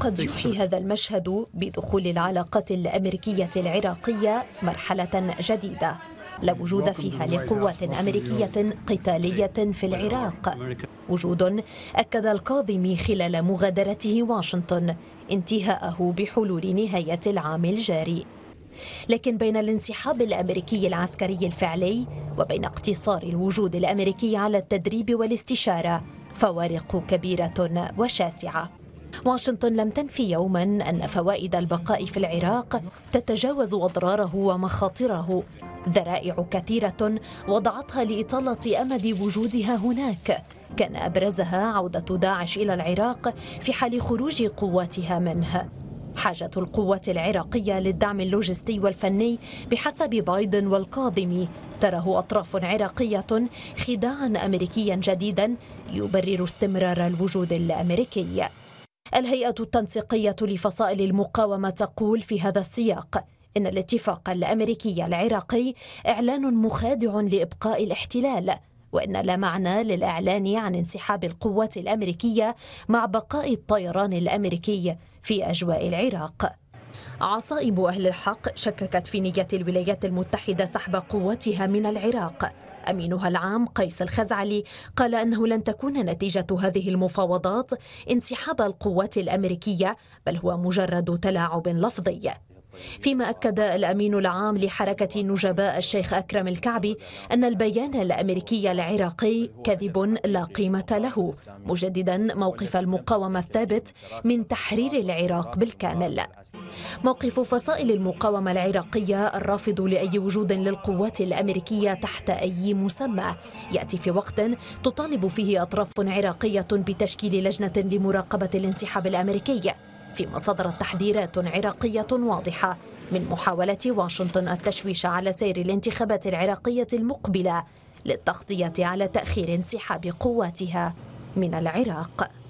قد يحيي هذا المشهد بدخول العلاقات الأمريكية العراقية مرحلة جديدة لا وجود فيها لقوات أمريكية قتالية في uh, العراق وجود أكد الكاظمي خلال مغادرته واشنطن انتهاءه بحلول نهاية العام الجاري لكن بين الانسحاب الامريكي العسكري الفعلي وبين اقتصار الوجود الامريكي على التدريب والاستشاره فوارق كبيره وشاسعه واشنطن لم تنفي يوما أن فوائد البقاء في العراق تتجاوز أضراره ومخاطره ذرائع كثيرة وضعتها لإطالة أمد وجودها هناك كان أبرزها عودة داعش إلى العراق في حال خروج قواتها منه حاجة القوة العراقية للدعم اللوجستي والفني بحسب بايدن والكاظمي تراه أطراف عراقية خداعا أمريكيا جديدا يبرر استمرار الوجود الأمريكي الهيئة التنسيقية لفصائل المقاومة تقول في هذا السياق إن الاتفاق الأمريكي العراقي إعلان مخادع لإبقاء الاحتلال وإن لا معنى للإعلان عن انسحاب القوات الأمريكية مع بقاء الطيران الأمريكي في أجواء العراق عصائب أهل الحق شككت في نية الولايات المتحدة سحب قوتها من العراق أمينها العام قيس الخزعلي قال أنه لن تكون نتيجة هذه المفاوضات انسحاب القوات الأمريكية بل هو مجرد تلاعب لفظي فيما أكد الأمين العام لحركة نجباء الشيخ أكرم الكعبي أن البيان الأمريكي العراقي كذب لا قيمة له مجددا موقف المقاومة الثابت من تحرير العراق بالكامل موقف فصائل المقاومة العراقية الرافض لأي وجود للقوات الأمريكية تحت أي مسمى يأتي في وقت تطالب فيه أطراف عراقية بتشكيل لجنة لمراقبة الانسحاب الأمريكي فيما صدرت تحذيرات عراقية واضحة من محاولة واشنطن التشويش على سير الانتخابات العراقية المقبلة للتغطية على تأخير انسحاب قواتها من العراق